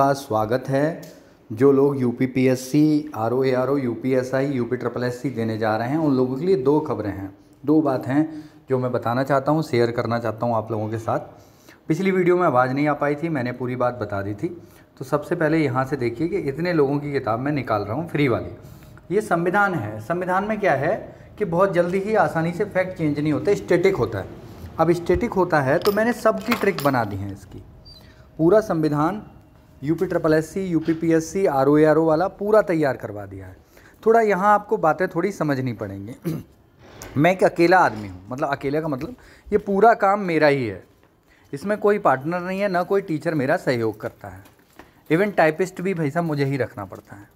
का स्वागत है जो लोग U P P S C R O A R O U P S I U P triple S C देने जा रहे हैं उन लोगों के लिए दो खबरें हैं दो बात हैं जो मैं बताना चाहता हूँ शेयर करना चाहता हूँ आप लोगों के साथ पिछली वीडियो में आवाज़ नहीं आ पाई थी मैंने पूरी बात बता दी थी तो सबसे पहले यहाँ से देखिए कि इतने लोगों की किताब मैं निकाल रहा हूँ फ्री वाली ये संविधान है संविधान में क्या है कि बहुत जल्दी ही आसानी से फैक्ट चेंज नहीं होता स्टेटिक होता है अब स्टेटिक होता है तो मैंने सबकी ट्रिक बना दी है इसकी पूरा संविधान UP triple S C U P R O R O वाला पूरा तैयार करवा दिया है थोड़ा यहाँ आपको बातें थोड़ी समझनी पड़ेंगी मैं एक अकेला आदमी हूँ मतलब अकेले का मतलब ये पूरा काम मेरा ही है इसमें कोई पार्टनर नहीं है ना कोई टीचर मेरा सहयोग करता है इवन टाइपिस्ट भी भाई साहब मुझे ही रखना पड़ता है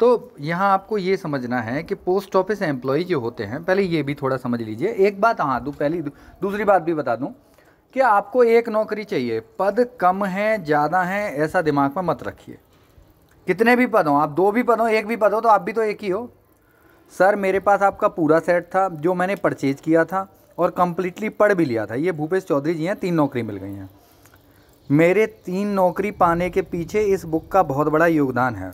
तो यहाँ आपको ये समझना है कि पोस्ट ऑफिस एम्प्लॉय जो होते हैं पहले ये भी थोड़ा समझ लीजिए एक बात हाँ दू पहली दू, दूसरी बात भी बता दूँ कि आपको एक नौकरी चाहिए पद कम है ज़्यादा है ऐसा दिमाग में मत रखिए कितने भी पद हों आप दो भी पद हों एक भी पद हो तो आप भी तो एक ही हो सर मेरे पास आपका पूरा सेट था जो मैंने परचेज किया था और कम्प्लीटली पढ़ भी लिया था ये भूपेश चौधरी जी हैं तीन नौकरी मिल गई हैं मेरे तीन नौकरी पाने के पीछे इस बुक का बहुत बड़ा योगदान है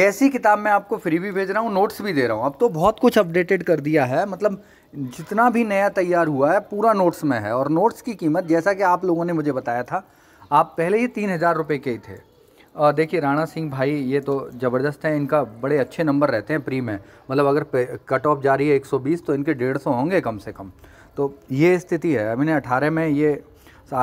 ऐसी किताब मैं आपको फ्री भी भेज रहा हूँ नोट्स भी दे रहा हूँ अब तो बहुत कुछ अपडेटेड कर दिया है मतलब जितना भी नया तैयार हुआ है पूरा नोट्स में है और नोट्स की कीमत जैसा कि आप लोगों ने मुझे बताया था आप पहले ही तीन हज़ार रुपये के ही थे और देखिए राणा सिंह भाई ये तो ज़बरदस्त हैं इनका बड़े अच्छे नंबर रहते हैं प्री में मतलब अगर कट ऑफ जा रही है 120 तो इनके डेढ़ होंगे कम से कम तो ये स्थिति है मैंने अठारह में ये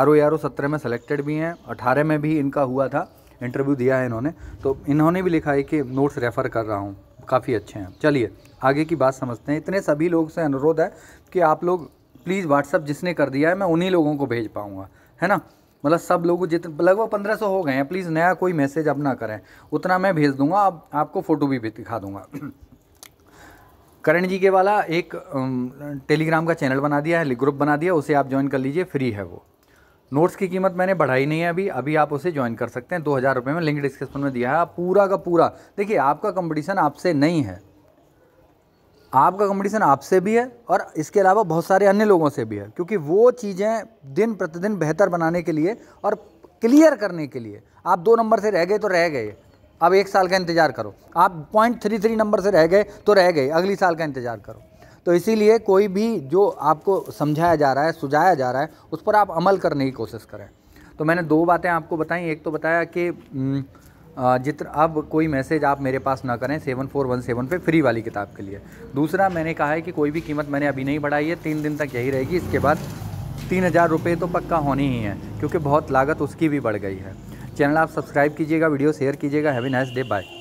आर ओ आर सत्रह में सेलेक्टेड भी हैं अठारह में भी इनका हुआ था इंटरव्यू दिया है इन्होंने तो इन्होंने भी लिखा है कि नोट्स रेफ़र कर रहा हूँ काफ़ी अच्छे हैं चलिए आगे की बात समझते हैं इतने सभी लोग से अनुरोध है कि आप लोग प्लीज़ व्हाट्सअप जिसने कर दिया है मैं उन्हीं लोगों को भेज पाऊँगा है ना मतलब सब लोग जितने लगभग पंद्रह सौ हो गए हैं प्लीज़ नया कोई मैसेज अब ना करें उतना मैं भेज दूंगा आप, आपको फ़ोटो भी दिखा दूंगा करण जी के वाला एक टेलीग्राम का चैनल बना दिया है ग्रुप बना दिया उसे आप ज्वाइन कर लीजिए फ्री है वो नोट्स की कीमत मैंने बढ़ाई नहीं है अभी अभी आप उसे ज्वाइन कर सकते हैं दो हज़ार रुपये में लिंक डिस्क्रिप्शन में दिया है आप पूरा का पूरा देखिए आपका कंपटीशन आपसे नहीं है आपका कंपटीशन आपसे भी है और इसके अलावा बहुत सारे अन्य लोगों से भी है क्योंकि वो चीज़ें दिन प्रतिदिन बेहतर बनाने के लिए और क्लियर करने के लिए आप दो नंबर से रह गए तो रह गए अब एक साल का इंतज़ार करो आप पॉइंट थ्री थ्री नंबर से रह गए तो रह गए अगली साल का इंतज़ार करो तो इसीलिए कोई भी जो आपको समझाया जा रहा है सुझाया जा रहा है उस पर आप अमल करने की कोशिश करें तो मैंने दो बातें आपको बताई एक तो बताया कि जित अब कोई मैसेज आप मेरे पास ना करें सेवन फोर वन सेवन पे फ्री वाली किताब के लिए दूसरा मैंने कहा है कि कोई भी कीमत मैंने अभी नहीं बढ़ाई है तीन दिन तक यही रहेगी इसके बाद तीन हज़ार रुपये तो पक्का होनी ही है क्योंकि बहुत लागत उसकी भी बढ़ गई है चैनल आप सब्सक्राइब कीजिएगा वीडियो शेयर कीजिएगा हैवी नाइस डे बाय